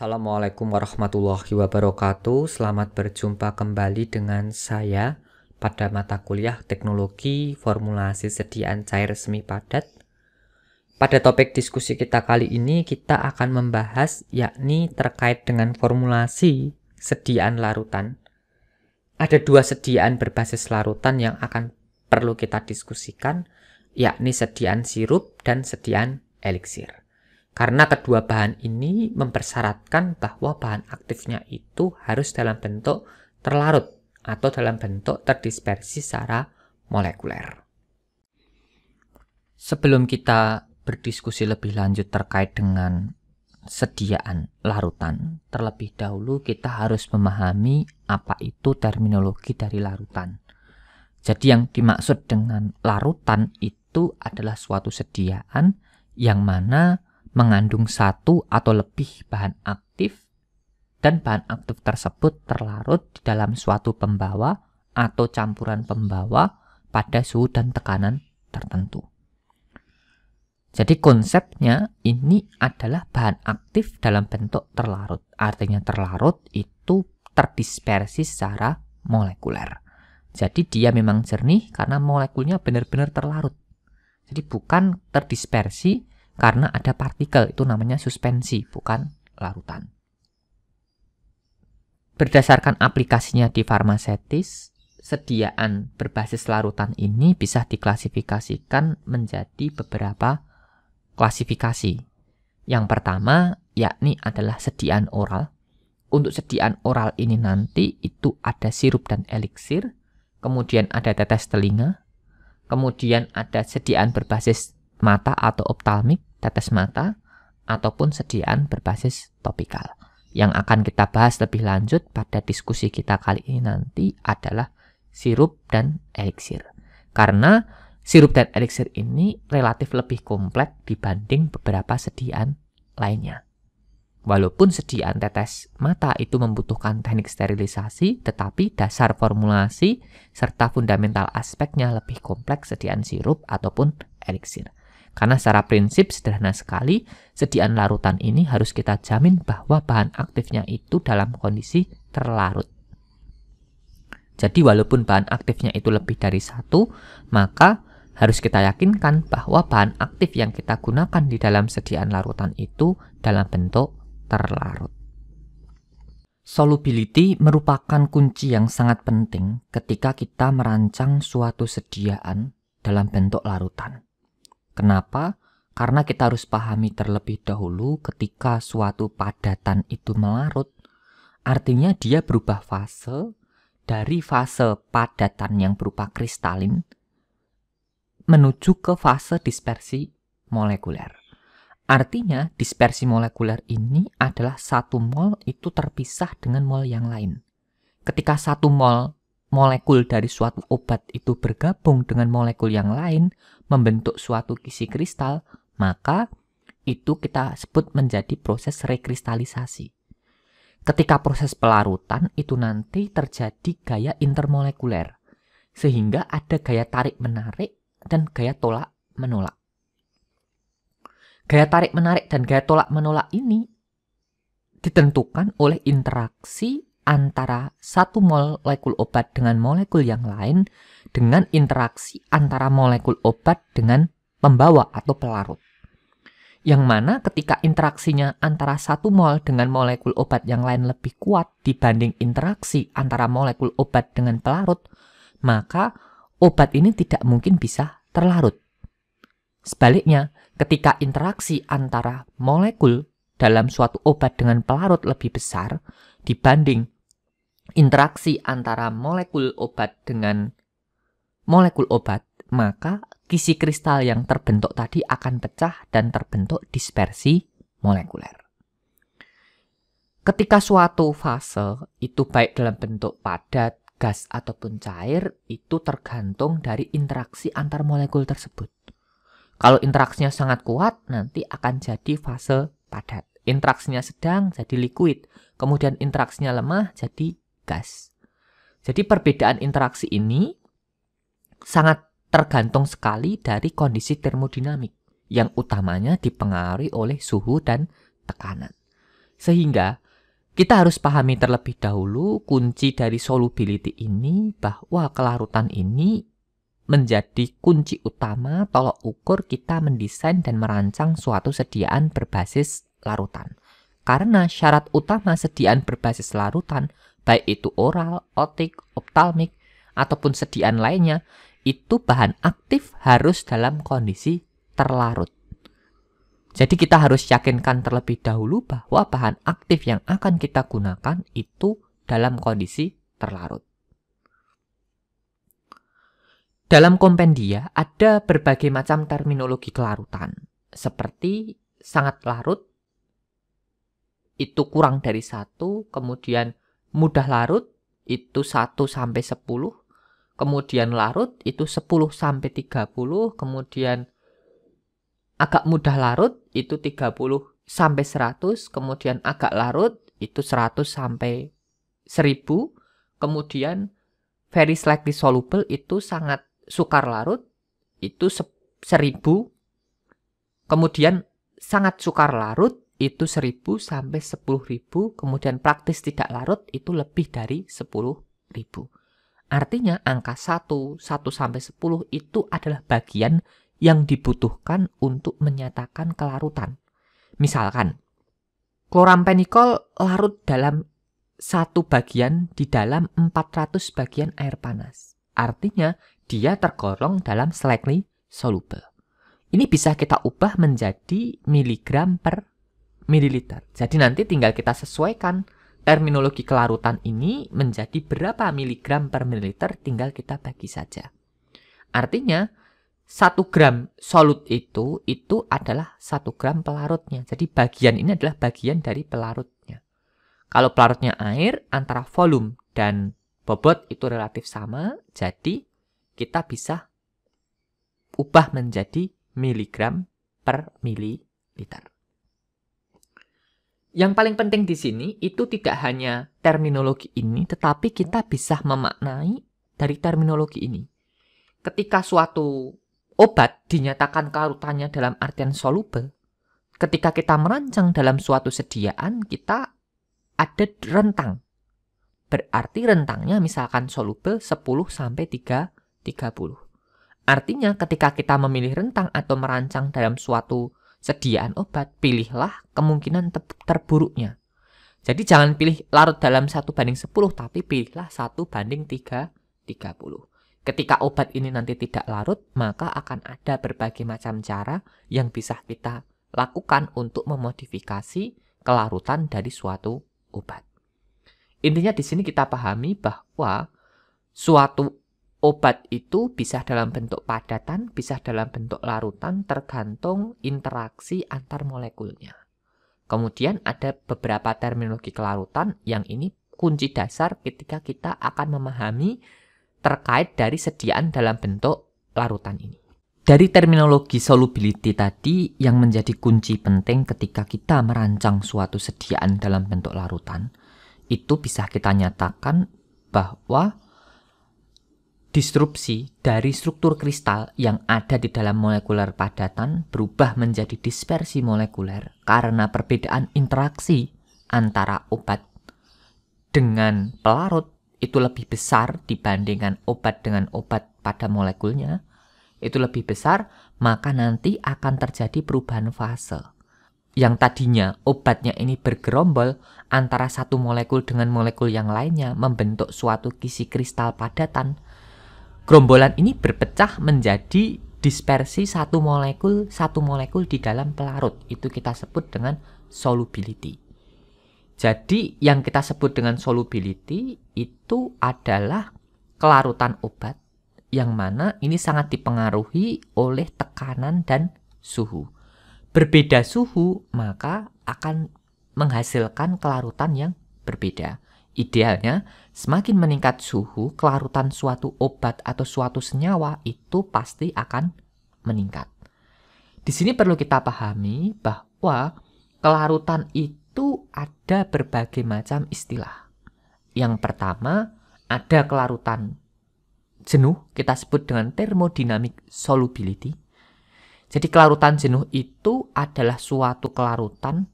Assalamualaikum warahmatullahi wabarakatuh. Selamat berjumpa kembali dengan saya pada mata kuliah Teknologi Formulasi Sediaan Cair Semi Padat. Pada topik diskusi kita kali ini kita akan membahas yakni terkait dengan formulasi sediaan larutan. Ada dua sediaan berbasis larutan yang akan perlu kita diskusikan, yakni sediaan sirup dan sediaan eliksir. Karena kedua bahan ini mempersyaratkan bahwa bahan aktifnya itu harus dalam bentuk terlarut atau dalam bentuk terdispersi secara molekuler. Sebelum kita berdiskusi lebih lanjut terkait dengan sediaan larutan, terlebih dahulu kita harus memahami apa itu terminologi dari larutan. Jadi yang dimaksud dengan larutan itu adalah suatu sediaan yang mana mengandung satu atau lebih bahan aktif dan bahan aktif tersebut terlarut di dalam suatu pembawa atau campuran pembawa pada suhu dan tekanan tertentu. Jadi konsepnya ini adalah bahan aktif dalam bentuk terlarut. Artinya terlarut itu terdispersi secara molekuler. Jadi dia memang jernih karena molekulnya benar-benar terlarut. Jadi bukan terdispersi karena ada partikel itu namanya suspensi bukan larutan. Berdasarkan aplikasinya di farmasetis, sediaan berbasis larutan ini bisa diklasifikasikan menjadi beberapa klasifikasi. Yang pertama yakni adalah sediaan oral. Untuk sediaan oral ini nanti itu ada sirup dan eliksir, kemudian ada tetes telinga, kemudian ada sediaan berbasis mata atau optalmik, tetes mata, ataupun sediaan berbasis topikal. Yang akan kita bahas lebih lanjut pada diskusi kita kali ini nanti adalah sirup dan eliksir. Karena sirup dan eliksir ini relatif lebih kompleks dibanding beberapa sediaan lainnya. Walaupun sediaan tetes mata itu membutuhkan teknik sterilisasi, tetapi dasar formulasi serta fundamental aspeknya lebih kompleks sediaan sirup ataupun eliksir. Karena secara prinsip sederhana sekali, sediaan larutan ini harus kita jamin bahwa bahan aktifnya itu dalam kondisi terlarut. Jadi walaupun bahan aktifnya itu lebih dari satu, maka harus kita yakinkan bahwa bahan aktif yang kita gunakan di dalam sediaan larutan itu dalam bentuk terlarut. Solubility merupakan kunci yang sangat penting ketika kita merancang suatu sediaan dalam bentuk larutan. Kenapa? Karena kita harus pahami terlebih dahulu ketika suatu padatan itu melarut, artinya dia berubah fase dari fase padatan yang berupa kristalin menuju ke fase dispersi molekuler. Artinya, dispersi molekuler ini adalah satu mol itu terpisah dengan mol yang lain. Ketika satu mol molekul dari suatu obat itu bergabung dengan molekul yang lain membentuk suatu kisi kristal, maka itu kita sebut menjadi proses rekristalisasi. Ketika proses pelarutan itu nanti terjadi gaya intermolekuler, sehingga ada gaya tarik-menarik dan gaya tolak-menolak. Gaya tarik-menarik dan gaya tolak-menolak ini ditentukan oleh interaksi antara satu molekul obat dengan molekul yang lain dengan interaksi antara molekul obat dengan pembawa atau pelarut. Yang mana ketika interaksinya antara satu mol dengan molekul obat yang lain lebih kuat dibanding interaksi antara molekul obat dengan pelarut, maka obat ini tidak mungkin bisa terlarut. Sebaliknya, ketika interaksi antara molekul dalam suatu obat dengan pelarut lebih besar dibanding interaksi antara molekul obat dengan molekul obat, maka kisi kristal yang terbentuk tadi akan pecah dan terbentuk dispersi molekuler. Ketika suatu fase itu baik dalam bentuk padat, gas ataupun cair itu tergantung dari interaksi antar molekul tersebut. Kalau interaksinya sangat kuat, nanti akan jadi fase padat. Interaksinya sedang jadi liquid, kemudian interaksinya lemah jadi gas. Jadi perbedaan interaksi ini sangat tergantung sekali dari kondisi termodinamik yang utamanya dipengaruhi oleh suhu dan tekanan. Sehingga kita harus pahami terlebih dahulu kunci dari solubility ini bahwa kelarutan ini menjadi kunci utama tolok ukur kita mendesain dan merancang suatu sediaan berbasis larutan. Karena syarat utama sediaan berbasis larutan baik itu oral, otik, optalmik, ataupun sediaan lainnya, itu bahan aktif harus dalam kondisi terlarut. Jadi kita harus yakinkan terlebih dahulu bahwa bahan aktif yang akan kita gunakan itu dalam kondisi terlarut. Dalam kompendia ada berbagai macam terminologi kelarutan, seperti sangat larut, itu kurang dari satu, kemudian mudah larut itu 1 sampai 10, kemudian larut itu 10 sampai 30, kemudian agak mudah larut itu 30 sampai 100, kemudian agak larut itu 100 sampai 1000, kemudian very slightly soluble itu sangat sukar larut itu 1000, kemudian sangat sukar larut itu 1000 sampai 10.000, kemudian praktis tidak larut itu lebih dari 10.000. Artinya angka 1, 1 sampai 10 itu adalah bagian yang dibutuhkan untuk menyatakan kelarutan. Misalkan, klorampenikol larut dalam satu bagian di dalam 400 bagian air panas. Artinya, dia tergolong dalam slightly soluble. Ini bisa kita ubah menjadi miligram per mililiter. Jadi nanti tinggal kita sesuaikan terminologi kelarutan ini menjadi berapa miligram per mililiter tinggal kita bagi saja. Artinya 1 gram solut itu itu adalah 1 gram pelarutnya. Jadi bagian ini adalah bagian dari pelarutnya. Kalau pelarutnya air antara volume dan bobot itu relatif sama, jadi kita bisa ubah menjadi miligram per mililiter yang paling penting di sini itu tidak hanya terminologi ini, tetapi kita bisa memaknai dari terminologi ini. Ketika suatu obat dinyatakan karutannya dalam artian soluble, ketika kita merancang dalam suatu sediaan, kita ada rentang. Berarti rentangnya misalkan soluble 10 sampai 3, 30. Artinya ketika kita memilih rentang atau merancang dalam suatu sediaan obat, pilihlah kemungkinan terburuknya. Jadi jangan pilih larut dalam satu banding 10, tapi pilihlah satu banding 3, 30. Ketika obat ini nanti tidak larut, maka akan ada berbagai macam cara yang bisa kita lakukan untuk memodifikasi kelarutan dari suatu obat. Intinya di sini kita pahami bahwa suatu obat itu bisa dalam bentuk padatan, bisa dalam bentuk larutan, tergantung interaksi antar molekulnya. Kemudian ada beberapa terminologi kelarutan yang ini kunci dasar ketika kita akan memahami terkait dari sediaan dalam bentuk larutan ini. Dari terminologi solubility tadi yang menjadi kunci penting ketika kita merancang suatu sediaan dalam bentuk larutan, itu bisa kita nyatakan bahwa Disrupsi dari struktur kristal yang ada di dalam molekuler padatan berubah menjadi dispersi molekuler karena perbedaan interaksi antara obat dengan pelarut itu lebih besar dibandingkan obat dengan obat pada molekulnya itu lebih besar maka nanti akan terjadi perubahan fase yang tadinya obatnya ini bergerombol antara satu molekul dengan molekul yang lainnya membentuk suatu kisi kristal padatan Gerombolan ini berpecah menjadi dispersi satu molekul satu molekul di dalam pelarut. Itu kita sebut dengan solubility. Jadi yang kita sebut dengan solubility itu adalah kelarutan obat yang mana ini sangat dipengaruhi oleh tekanan dan suhu. Berbeda suhu maka akan menghasilkan kelarutan yang berbeda. Idealnya Semakin meningkat suhu, kelarutan suatu obat atau suatu senyawa itu pasti akan meningkat. Di sini perlu kita pahami bahwa kelarutan itu ada berbagai macam istilah. Yang pertama, ada kelarutan jenuh, kita sebut dengan thermodynamic solubility. Jadi kelarutan jenuh itu adalah suatu kelarutan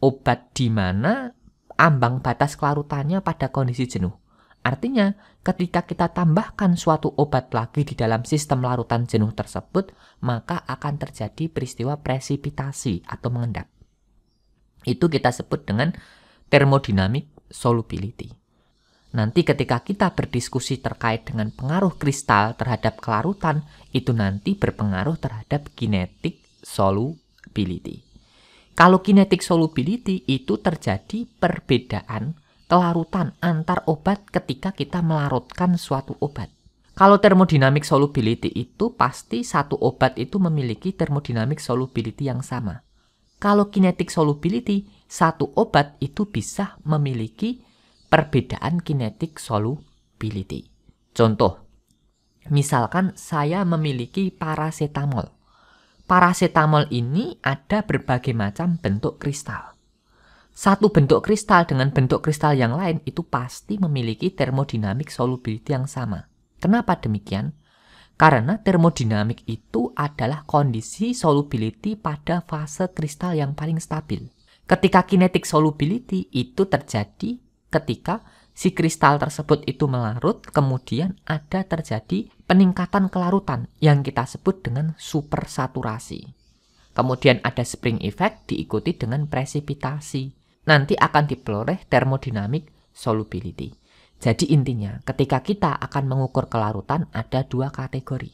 obat di mana ambang batas kelarutannya pada kondisi jenuh. Artinya, ketika kita tambahkan suatu obat lagi di dalam sistem larutan jenuh tersebut, maka akan terjadi peristiwa presipitasi atau mengendap. Itu kita sebut dengan thermodynamic solubility. Nanti ketika kita berdiskusi terkait dengan pengaruh kristal terhadap kelarutan, itu nanti berpengaruh terhadap kinetik solubility. Kalau kinetik solubility itu terjadi perbedaan kelarutan antar obat ketika kita melarutkan suatu obat. Kalau thermodynamic solubility itu pasti satu obat itu memiliki thermodynamic solubility yang sama. Kalau kinetik solubility, satu obat itu bisa memiliki perbedaan kinetik solubility. Contoh, misalkan saya memiliki paracetamol. Parasetamol ini ada berbagai macam bentuk kristal. Satu bentuk kristal dengan bentuk kristal yang lain itu pasti memiliki termodinamik solubility yang sama. Kenapa demikian? Karena termodinamik itu adalah kondisi solubility pada fase kristal yang paling stabil. Ketika kinetik solubility itu terjadi ketika si kristal tersebut itu melarut, kemudian ada terjadi peningkatan kelarutan yang kita sebut dengan supersaturasi. Kemudian ada spring effect diikuti dengan presipitasi. Nanti akan diperoleh termodinamik solubility. Jadi intinya ketika kita akan mengukur kelarutan ada dua kategori.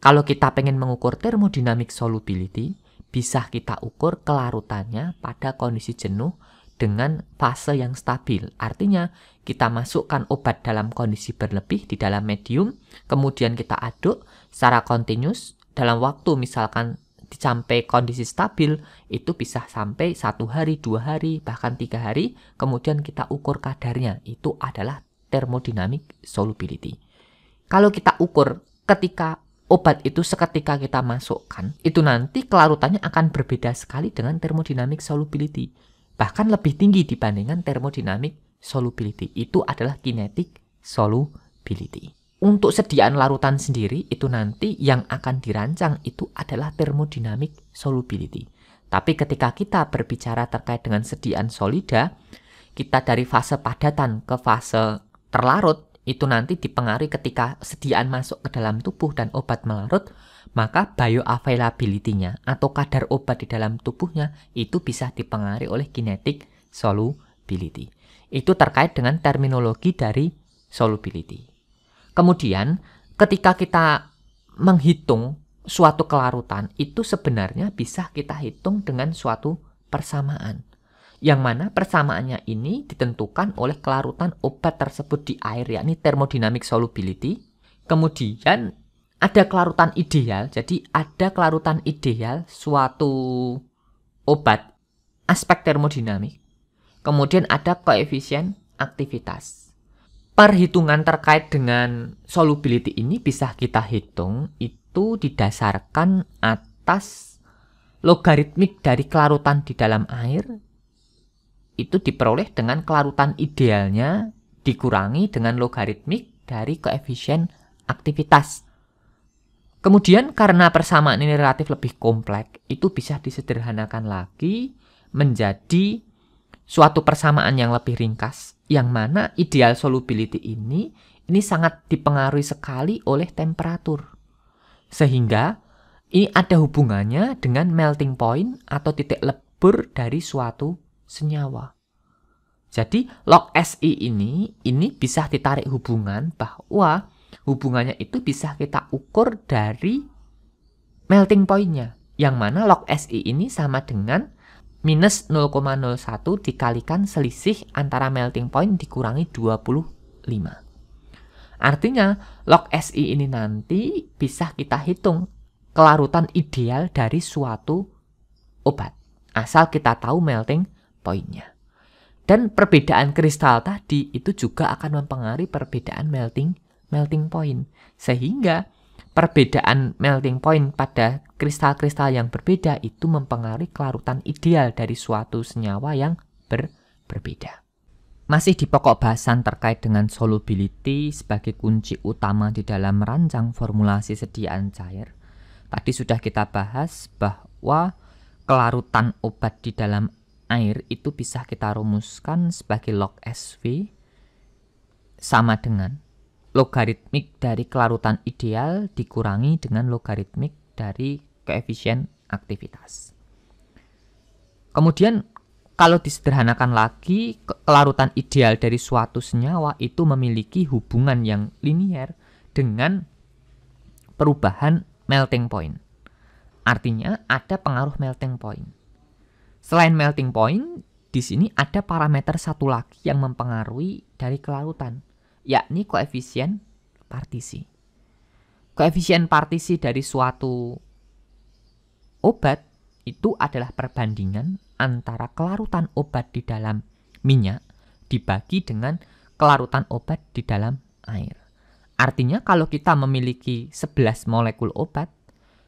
Kalau kita pengen mengukur termodinamik solubility, bisa kita ukur kelarutannya pada kondisi jenuh dengan fase yang stabil. Artinya, kita masukkan obat dalam kondisi berlebih di dalam medium, kemudian kita aduk secara kontinus dalam waktu misalkan sampai kondisi stabil itu bisa sampai satu hari, dua hari, bahkan tiga hari. Kemudian kita ukur kadarnya. Itu adalah thermodynamic solubility. Kalau kita ukur ketika obat itu seketika kita masukkan, itu nanti kelarutannya akan berbeda sekali dengan thermodynamic solubility bahkan lebih tinggi dibandingkan thermodynamic solubility. Itu adalah kinetic solubility. Untuk sediaan larutan sendiri itu nanti yang akan dirancang itu adalah thermodynamic solubility. Tapi ketika kita berbicara terkait dengan sediaan solida, kita dari fase padatan ke fase terlarut itu nanti dipengaruhi ketika sediaan masuk ke dalam tubuh dan obat melarut maka bioavailability-nya atau kadar obat di dalam tubuhnya itu bisa dipengaruhi oleh kinetik solubility. Itu terkait dengan terminologi dari solubility. Kemudian, ketika kita menghitung suatu kelarutan, itu sebenarnya bisa kita hitung dengan suatu persamaan. Yang mana persamaannya ini ditentukan oleh kelarutan obat tersebut di air, yakni thermodynamic solubility. Kemudian ada kelarutan ideal. Jadi ada kelarutan ideal suatu obat aspek termodinamik. Kemudian ada koefisien aktivitas. Perhitungan terkait dengan solubility ini bisa kita hitung itu didasarkan atas logaritmik dari kelarutan di dalam air itu diperoleh dengan kelarutan idealnya dikurangi dengan logaritmik dari koefisien aktivitas Kemudian karena persamaan ini relatif lebih kompleks, itu bisa disederhanakan lagi menjadi suatu persamaan yang lebih ringkas, yang mana ideal solubility ini ini sangat dipengaruhi sekali oleh temperatur. Sehingga ini ada hubungannya dengan melting point atau titik lebur dari suatu senyawa. Jadi log SI ini ini bisa ditarik hubungan bahwa hubungannya itu bisa kita ukur dari melting pointnya. Yang mana log SI ini sama dengan minus 0,01 dikalikan selisih antara melting point dikurangi 25. Artinya log SI ini nanti bisa kita hitung kelarutan ideal dari suatu obat. Asal kita tahu melting pointnya. Dan perbedaan kristal tadi itu juga akan mempengaruhi perbedaan melting melting point. Sehingga perbedaan melting point pada kristal-kristal yang berbeda itu mempengaruhi kelarutan ideal dari suatu senyawa yang ber berbeda. Masih di pokok bahasan terkait dengan solubility sebagai kunci utama di dalam merancang formulasi sediaan cair. Tadi sudah kita bahas bahwa kelarutan obat di dalam air itu bisa kita rumuskan sebagai log SV sama dengan logaritmik dari kelarutan ideal dikurangi dengan logaritmik dari koefisien aktivitas. Kemudian kalau disederhanakan lagi, kelarutan ideal dari suatu senyawa itu memiliki hubungan yang linier dengan perubahan melting point. Artinya ada pengaruh melting point. Selain melting point, di sini ada parameter satu lagi yang mempengaruhi dari kelarutan, yakni koefisien partisi. Koefisien partisi dari suatu obat itu adalah perbandingan antara kelarutan obat di dalam minyak dibagi dengan kelarutan obat di dalam air. Artinya kalau kita memiliki 11 molekul obat,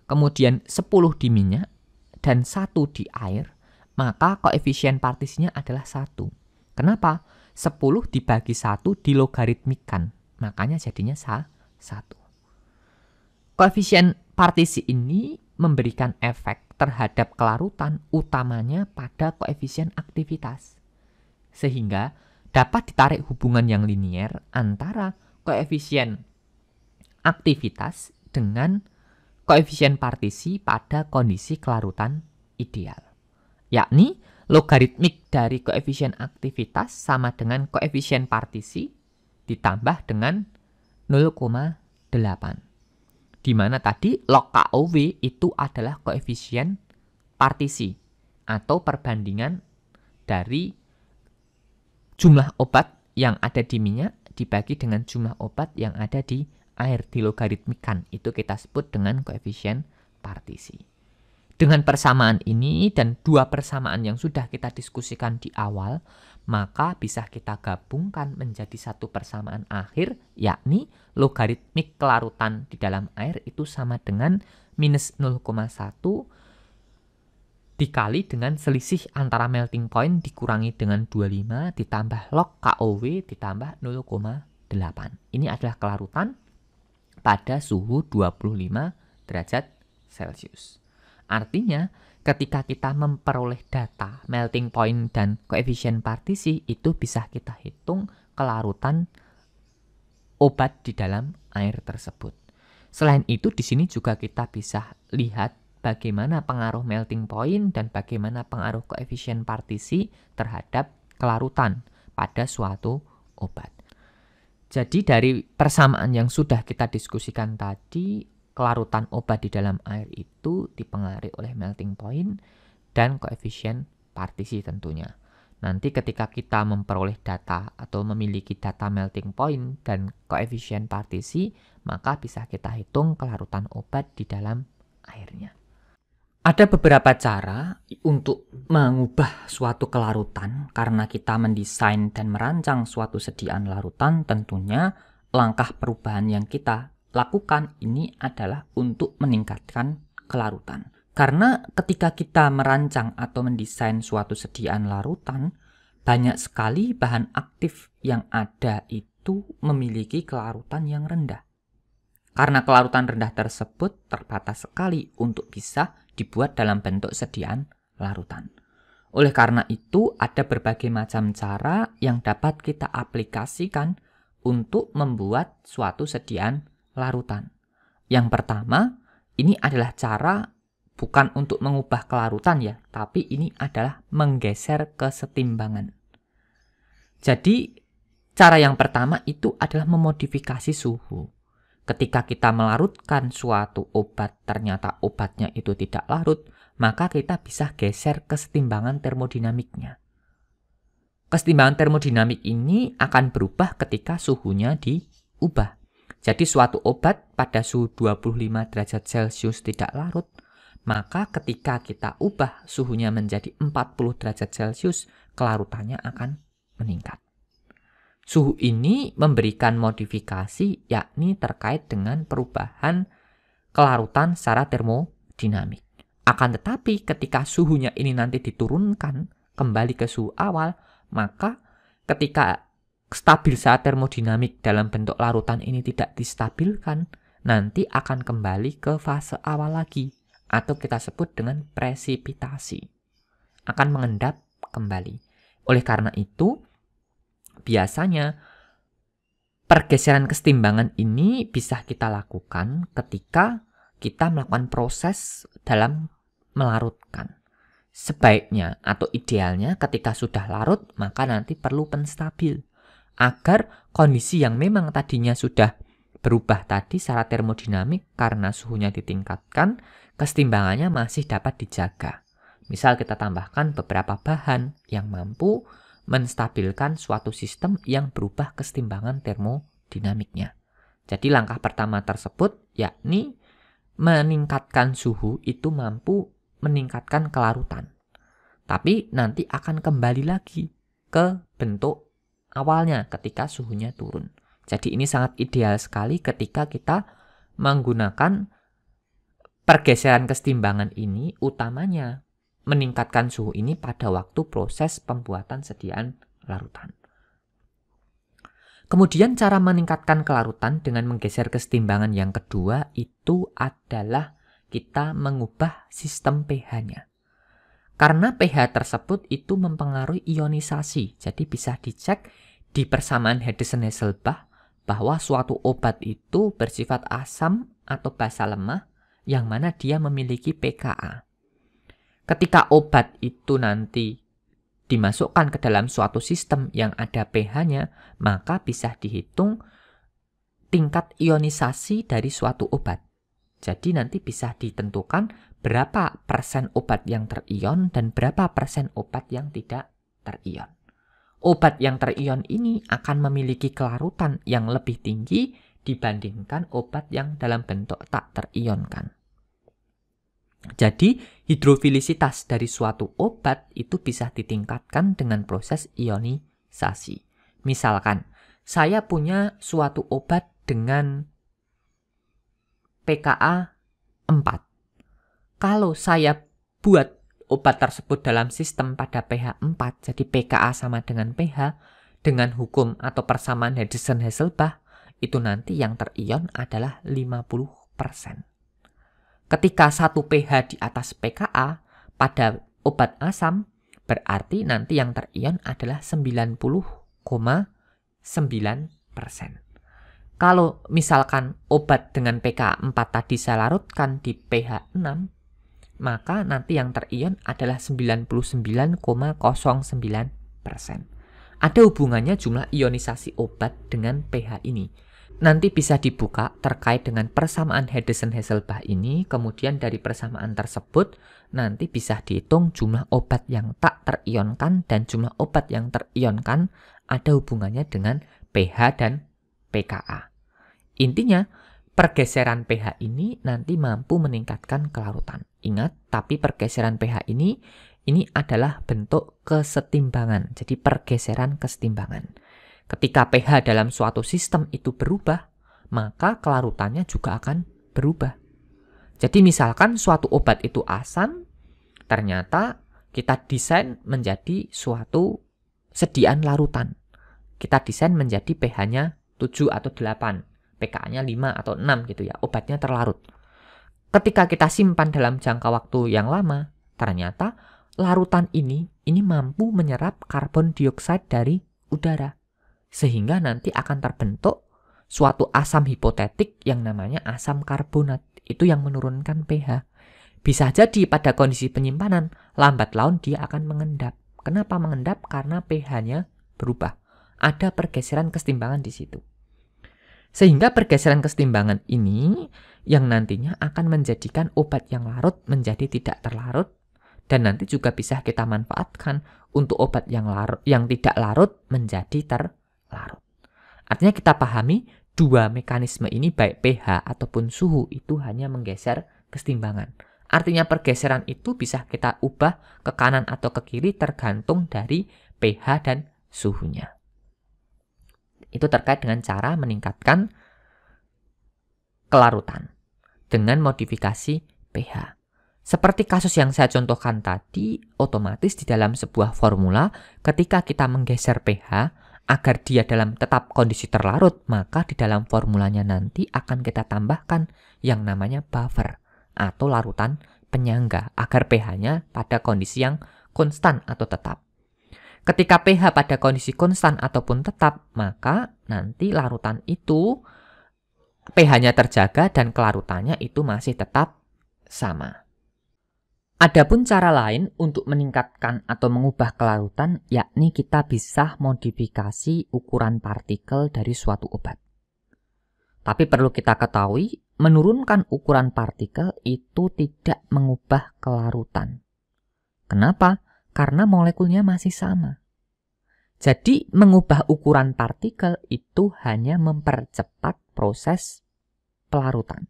kemudian 10 di minyak dan 1 di air, maka koefisien partisinya adalah 1. Kenapa? 10 dibagi 1 dilogaritmikan. Makanya jadinya 1. Koefisien partisi ini memberikan efek terhadap kelarutan utamanya pada koefisien aktivitas. Sehingga dapat ditarik hubungan yang linier antara koefisien aktivitas dengan koefisien partisi pada kondisi kelarutan ideal. Yakni logaritmik dari koefisien aktivitas sama dengan koefisien partisi ditambah dengan 0,8. Di mana tadi log KOW itu adalah koefisien partisi atau perbandingan dari jumlah obat yang ada di minyak dibagi dengan jumlah obat yang ada di air dilogaritmikan. Itu kita sebut dengan koefisien partisi. Dengan persamaan ini dan dua persamaan yang sudah kita diskusikan di awal, maka bisa kita gabungkan menjadi satu persamaan akhir, yakni logaritmik kelarutan di dalam air itu sama dengan minus 0,1 dikali dengan selisih antara melting point dikurangi dengan 25 ditambah log KOW ditambah 0,8. Ini adalah kelarutan pada suhu 25 derajat Celcius. Artinya, ketika kita memperoleh data melting point dan koefisien partisi itu bisa kita hitung kelarutan obat di dalam air tersebut. Selain itu, di sini juga kita bisa lihat bagaimana pengaruh melting point dan bagaimana pengaruh koefisien partisi terhadap kelarutan pada suatu obat. Jadi dari persamaan yang sudah kita diskusikan tadi, kelarutan obat di dalam air itu dipengaruhi oleh melting point dan koefisien partisi tentunya. Nanti ketika kita memperoleh data atau memiliki data melting point dan koefisien partisi, maka bisa kita hitung kelarutan obat di dalam airnya. Ada beberapa cara untuk mengubah suatu kelarutan karena kita mendesain dan merancang suatu sediaan larutan tentunya langkah perubahan yang kita lakukan ini adalah untuk meningkatkan kelarutan. Karena ketika kita merancang atau mendesain suatu sediaan larutan, banyak sekali bahan aktif yang ada itu memiliki kelarutan yang rendah. Karena kelarutan rendah tersebut terbatas sekali untuk bisa dibuat dalam bentuk sediaan larutan. Oleh karena itu, ada berbagai macam cara yang dapat kita aplikasikan untuk membuat suatu sediaan larutan. Yang pertama, ini adalah cara bukan untuk mengubah kelarutan ya, tapi ini adalah menggeser kesetimbangan. Jadi, cara yang pertama itu adalah memodifikasi suhu. Ketika kita melarutkan suatu obat, ternyata obatnya itu tidak larut, maka kita bisa geser kesetimbangan termodinamiknya. Kesetimbangan termodinamik ini akan berubah ketika suhunya diubah. Jadi suatu obat pada suhu 25 derajat Celcius tidak larut, maka ketika kita ubah suhunya menjadi 40 derajat Celcius, kelarutannya akan meningkat. Suhu ini memberikan modifikasi yakni terkait dengan perubahan kelarutan secara termodinamik. Akan tetapi ketika suhunya ini nanti diturunkan kembali ke suhu awal, maka ketika stabil saat termodinamik dalam bentuk larutan ini tidak distabilkan, nanti akan kembali ke fase awal lagi atau kita sebut dengan presipitasi. Akan mengendap kembali. Oleh karena itu, biasanya pergeseran kesetimbangan ini bisa kita lakukan ketika kita melakukan proses dalam melarutkan. Sebaiknya atau idealnya ketika sudah larut, maka nanti perlu penstabil agar kondisi yang memang tadinya sudah berubah tadi secara termodinamik karena suhunya ditingkatkan, kesetimbangannya masih dapat dijaga. Misal kita tambahkan beberapa bahan yang mampu menstabilkan suatu sistem yang berubah kesetimbangan termodinamiknya. Jadi langkah pertama tersebut yakni meningkatkan suhu itu mampu meningkatkan kelarutan. Tapi nanti akan kembali lagi ke bentuk awalnya ketika suhunya turun. Jadi ini sangat ideal sekali ketika kita menggunakan pergeseran kesetimbangan ini utamanya meningkatkan suhu ini pada waktu proses pembuatan sediaan larutan. Kemudian cara meningkatkan kelarutan dengan menggeser kesetimbangan yang kedua itu adalah kita mengubah sistem pH-nya. Karena pH tersebut itu mempengaruhi ionisasi, jadi bisa dicek di persamaan Hedison-Hasselbalch bahwa suatu obat itu bersifat asam atau basa lemah yang mana dia memiliki pKa. Ketika obat itu nanti dimasukkan ke dalam suatu sistem yang ada pH-nya, maka bisa dihitung tingkat ionisasi dari suatu obat. Jadi nanti bisa ditentukan berapa persen obat yang terion dan berapa persen obat yang tidak terion. Obat yang terion ini akan memiliki kelarutan yang lebih tinggi dibandingkan obat yang dalam bentuk tak terionkan. Jadi, hidrofilisitas dari suatu obat itu bisa ditingkatkan dengan proses ionisasi. Misalkan, saya punya suatu obat dengan PKA 4 kalau saya buat obat tersebut dalam sistem pada pH 4, jadi pKa sama dengan pH, dengan hukum atau persamaan Hedison-Hasselbalch, itu nanti yang terion adalah 50%. Ketika satu pH di atas pKa pada obat asam, berarti nanti yang terion adalah 90,9%. Kalau misalkan obat dengan pKa 4 tadi saya larutkan di pH 6, maka nanti yang terion adalah 99,09%. Ada hubungannya jumlah ionisasi obat dengan pH ini. Nanti bisa dibuka terkait dengan persamaan henderson hasselbalch ini, kemudian dari persamaan tersebut nanti bisa dihitung jumlah obat yang tak terionkan dan jumlah obat yang terionkan ada hubungannya dengan pH dan pKa. Intinya, pergeseran pH ini nanti mampu meningkatkan kelarutan. Ingat, tapi pergeseran pH ini ini adalah bentuk kesetimbangan. Jadi pergeseran kesetimbangan. Ketika pH dalam suatu sistem itu berubah, maka kelarutannya juga akan berubah. Jadi misalkan suatu obat itu asam, ternyata kita desain menjadi suatu sediaan larutan. Kita desain menjadi pH-nya 7 atau 8, pKa-nya 5 atau 6 gitu ya. Obatnya terlarut. Ketika kita simpan dalam jangka waktu yang lama, ternyata larutan ini ini mampu menyerap karbon dioksida dari udara sehingga nanti akan terbentuk suatu asam hipotetik yang namanya asam karbonat itu yang menurunkan pH. Bisa jadi pada kondisi penyimpanan lambat laun dia akan mengendap. Kenapa mengendap? Karena pH-nya berubah. Ada pergeseran kesetimbangan di situ. Sehingga pergeseran kesetimbangan ini yang nantinya akan menjadikan obat yang larut menjadi tidak terlarut dan nanti juga bisa kita manfaatkan untuk obat yang larut yang tidak larut menjadi terlarut. Artinya kita pahami dua mekanisme ini baik pH ataupun suhu itu hanya menggeser kesetimbangan. Artinya pergeseran itu bisa kita ubah ke kanan atau ke kiri tergantung dari pH dan suhunya. Itu terkait dengan cara meningkatkan kelarutan dengan modifikasi pH. Seperti kasus yang saya contohkan tadi, otomatis di dalam sebuah formula ketika kita menggeser pH agar dia dalam tetap kondisi terlarut, maka di dalam formulanya nanti akan kita tambahkan yang namanya buffer atau larutan penyangga agar pH-nya pada kondisi yang konstan atau tetap. Ketika pH pada kondisi konstan ataupun tetap, maka nanti larutan itu pH-nya terjaga dan kelarutannya itu masih tetap sama. Adapun cara lain untuk meningkatkan atau mengubah kelarutan yakni kita bisa modifikasi ukuran partikel dari suatu obat. Tapi perlu kita ketahui, menurunkan ukuran partikel itu tidak mengubah kelarutan. Kenapa? Karena molekulnya masih sama. Jadi, mengubah ukuran partikel itu hanya mempercepat proses pelarutan.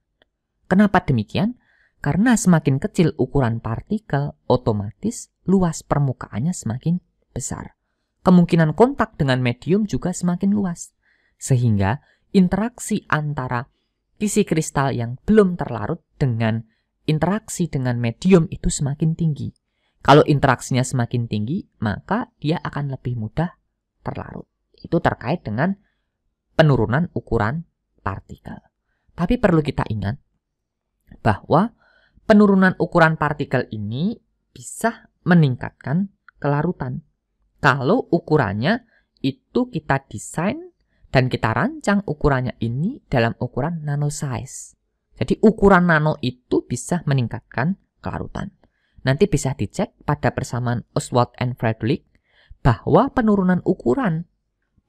Kenapa demikian? Karena semakin kecil ukuran partikel, otomatis luas permukaannya semakin besar. Kemungkinan kontak dengan medium juga semakin luas. Sehingga interaksi antara isi kristal yang belum terlarut dengan interaksi dengan medium itu semakin tinggi. Kalau interaksinya semakin tinggi, maka dia akan lebih mudah terlarut. Itu terkait dengan penurunan ukuran partikel. Tapi perlu kita ingat bahwa penurunan ukuran partikel ini bisa meningkatkan kelarutan. Kalau ukurannya itu kita desain dan kita rancang ukurannya ini dalam ukuran nano size. Jadi ukuran nano itu bisa meningkatkan kelarutan. Nanti bisa dicek pada persamaan Oswald and Frederick bahwa penurunan ukuran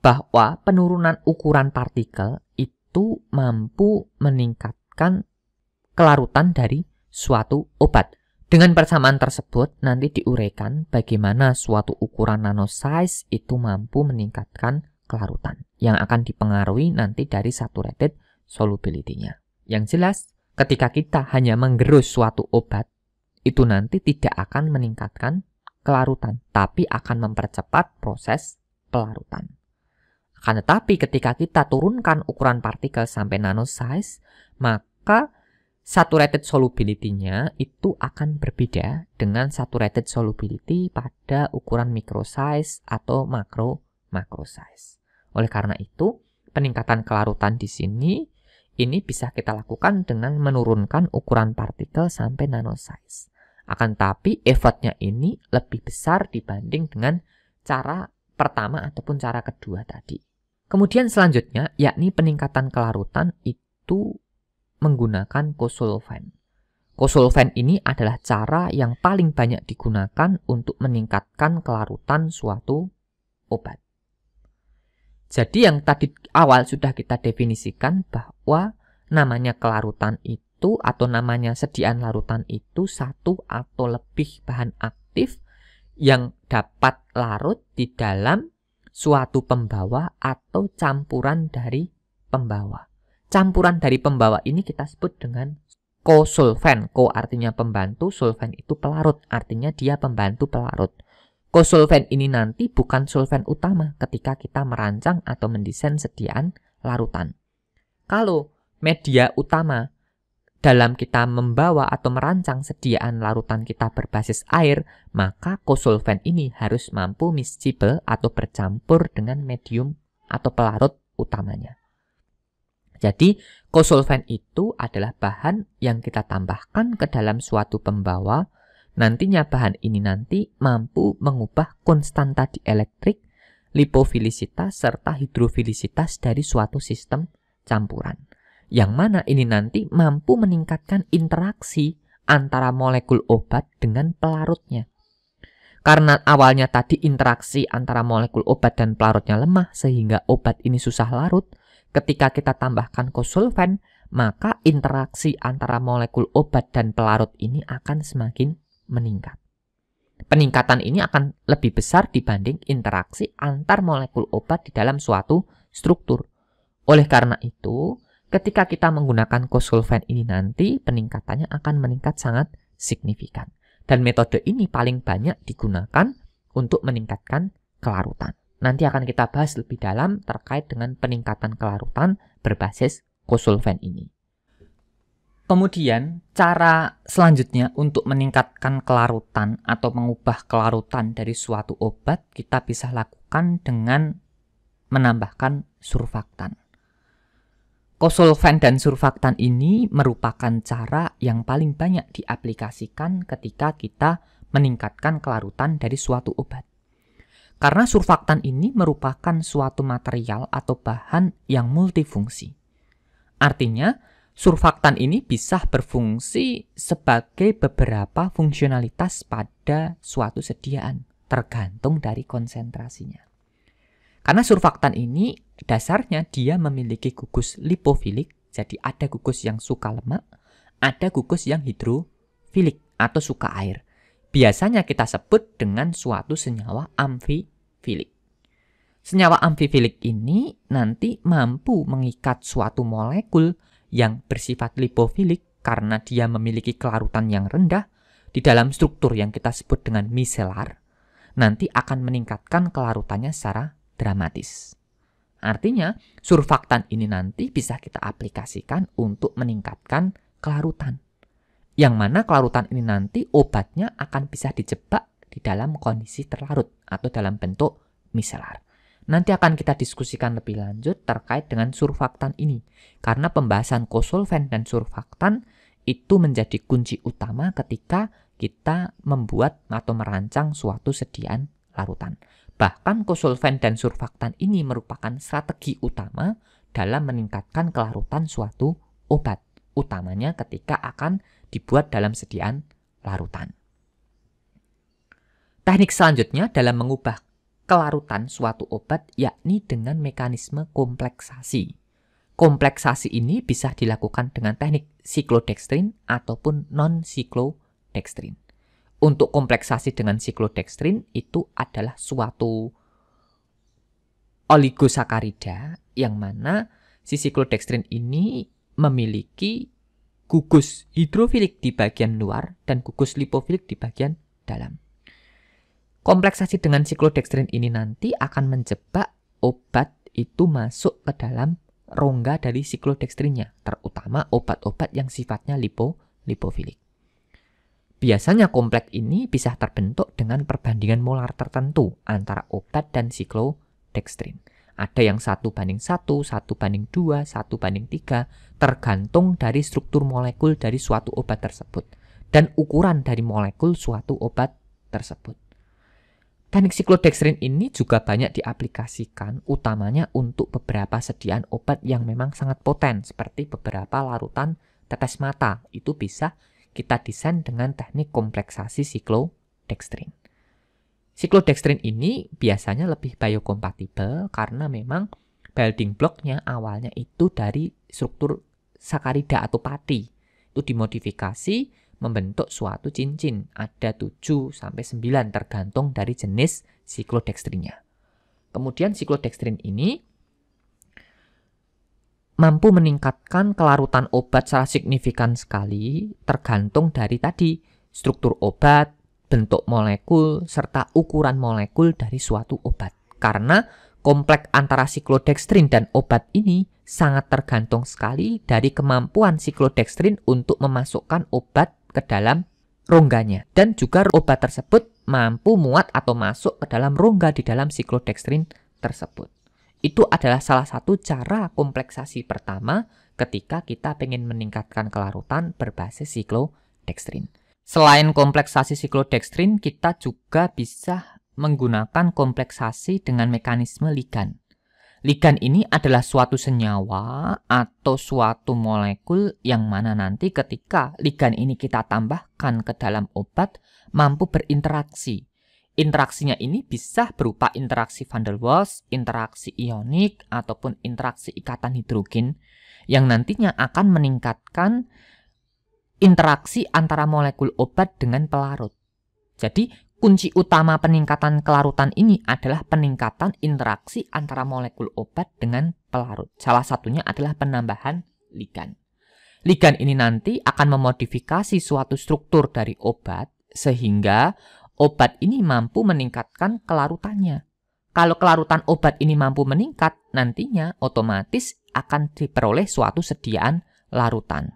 bahwa penurunan ukuran partikel itu itu mampu meningkatkan kelarutan dari suatu obat. Dengan persamaan tersebut, nanti diuraikan bagaimana suatu ukuran nano size itu mampu meningkatkan kelarutan yang akan dipengaruhi nanti dari saturated solubility-nya. Yang jelas, ketika kita hanya menggerus suatu obat, itu nanti tidak akan meningkatkan kelarutan, tapi akan mempercepat proses pelarutan. Akan tetapi ketika kita turunkan ukuran partikel sampai nano size, maka saturated solubility-nya itu akan berbeda dengan saturated solubility pada ukuran micro size atau makro macro size. Oleh karena itu, peningkatan kelarutan di sini ini bisa kita lakukan dengan menurunkan ukuran partikel sampai nano size. Akan tapi effortnya ini lebih besar dibanding dengan cara pertama ataupun cara kedua tadi. Kemudian selanjutnya yakni peningkatan kelarutan itu menggunakan kosulfen. Kosulfen ini adalah cara yang paling banyak digunakan untuk meningkatkan kelarutan suatu obat. Jadi yang tadi awal sudah kita definisikan bahwa namanya kelarutan itu atau namanya sediaan larutan itu satu atau lebih bahan aktif yang dapat larut di dalam suatu pembawa atau campuran dari pembawa. Campuran dari pembawa ini kita sebut dengan kosulfen. Ko artinya pembantu, sulfen itu pelarut, artinya dia pembantu pelarut. Kosulven ini nanti bukan sulfen utama ketika kita merancang atau mendesain sediaan larutan. Kalau media utama dalam kita membawa atau merancang sediaan larutan kita berbasis air, maka kosolven ini harus mampu miscible atau bercampur dengan medium atau pelarut utamanya. Jadi, kosolven itu adalah bahan yang kita tambahkan ke dalam suatu pembawa. Nantinya bahan ini nanti mampu mengubah konstanta di elektrik, lipofilisitas, serta hidrofilisitas dari suatu sistem campuran yang mana ini nanti mampu meningkatkan interaksi antara molekul obat dengan pelarutnya. Karena awalnya tadi interaksi antara molekul obat dan pelarutnya lemah sehingga obat ini susah larut, ketika kita tambahkan kosulven, maka interaksi antara molekul obat dan pelarut ini akan semakin meningkat. Peningkatan ini akan lebih besar dibanding interaksi antar molekul obat di dalam suatu struktur. Oleh karena itu, Ketika kita menggunakan kosulven ini nanti, peningkatannya akan meningkat sangat signifikan. Dan metode ini paling banyak digunakan untuk meningkatkan kelarutan. Nanti akan kita bahas lebih dalam terkait dengan peningkatan kelarutan berbasis kosulven ini. Kemudian, cara selanjutnya untuk meningkatkan kelarutan atau mengubah kelarutan dari suatu obat, kita bisa lakukan dengan menambahkan surfaktan. Kosolven dan surfaktan ini merupakan cara yang paling banyak diaplikasikan ketika kita meningkatkan kelarutan dari suatu obat. Karena surfaktan ini merupakan suatu material atau bahan yang multifungsi. Artinya, surfaktan ini bisa berfungsi sebagai beberapa fungsionalitas pada suatu sediaan, tergantung dari konsentrasinya. Karena surfaktan ini dasarnya dia memiliki gugus lipofilik, jadi ada gugus yang suka lemak, ada gugus yang hidrofilik atau suka air. Biasanya kita sebut dengan suatu senyawa amfifilik. Senyawa amfifilik ini nanti mampu mengikat suatu molekul yang bersifat lipofilik karena dia memiliki kelarutan yang rendah di dalam struktur yang kita sebut dengan miselar, nanti akan meningkatkan kelarutannya secara dramatis. Artinya, surfaktan ini nanti bisa kita aplikasikan untuk meningkatkan kelarutan. Yang mana kelarutan ini nanti obatnya akan bisa dijebak di dalam kondisi terlarut atau dalam bentuk miselar. Nanti akan kita diskusikan lebih lanjut terkait dengan surfaktan ini, karena pembahasan kosolven dan surfaktan itu menjadi kunci utama ketika kita membuat atau merancang suatu sediaan larutan. Bahkan kosolven dan surfaktan ini merupakan strategi utama dalam meningkatkan kelarutan suatu obat, utamanya ketika akan dibuat dalam sediaan larutan. Teknik selanjutnya dalam mengubah kelarutan suatu obat yakni dengan mekanisme kompleksasi. Kompleksasi ini bisa dilakukan dengan teknik siklodextrin ataupun non-siklodextrin untuk kompleksasi dengan siklodextrin itu adalah suatu oligosakarida yang mana si siklodextrin ini memiliki gugus hidrofilik di bagian luar dan gugus lipofilik di bagian dalam. Kompleksasi dengan siklodextrin ini nanti akan menjebak obat itu masuk ke dalam rongga dari siklodextrinnya, terutama obat-obat yang sifatnya lipo lipofilik. Biasanya kompleks ini bisa terbentuk dengan perbandingan molar tertentu antara obat dan siklodextrin. Ada yang satu banding satu, satu banding dua, satu banding tiga, tergantung dari struktur molekul dari suatu obat tersebut dan ukuran dari molekul suatu obat tersebut. Teknik siklodextrin ini juga banyak diaplikasikan utamanya untuk beberapa sediaan obat yang memang sangat poten seperti beberapa larutan tetes mata. Itu bisa kita desain dengan teknik kompleksasi siklodextrin. Siklodextrin ini biasanya lebih biokompatibel karena memang building blocknya awalnya itu dari struktur sakarida atau pati. Itu dimodifikasi membentuk suatu cincin. Ada 7 sampai 9 tergantung dari jenis siklodextrinnya. Kemudian siklodextrin ini mampu meningkatkan kelarutan obat secara signifikan sekali tergantung dari tadi struktur obat, bentuk molekul, serta ukuran molekul dari suatu obat. Karena kompleks antara siklodextrin dan obat ini sangat tergantung sekali dari kemampuan siklodextrin untuk memasukkan obat ke dalam rongganya. Dan juga obat tersebut mampu muat atau masuk ke dalam rongga di dalam siklodextrin tersebut. Itu adalah salah satu cara kompleksasi pertama ketika kita ingin meningkatkan kelarutan berbasis siklodextrin. Selain kompleksasi siklodextrin, kita juga bisa menggunakan kompleksasi dengan mekanisme ligan. Ligan ini adalah suatu senyawa atau suatu molekul yang mana nanti ketika ligan ini kita tambahkan ke dalam obat mampu berinteraksi Interaksinya ini bisa berupa interaksi van der Waals, interaksi ionik, ataupun interaksi ikatan hidrogen yang nantinya akan meningkatkan interaksi antara molekul obat dengan pelarut. Jadi, kunci utama peningkatan kelarutan ini adalah peningkatan interaksi antara molekul obat dengan pelarut. Salah satunya adalah penambahan ligan. Ligan ini nanti akan memodifikasi suatu struktur dari obat sehingga obat ini mampu meningkatkan kelarutannya. Kalau kelarutan obat ini mampu meningkat, nantinya otomatis akan diperoleh suatu sediaan larutan.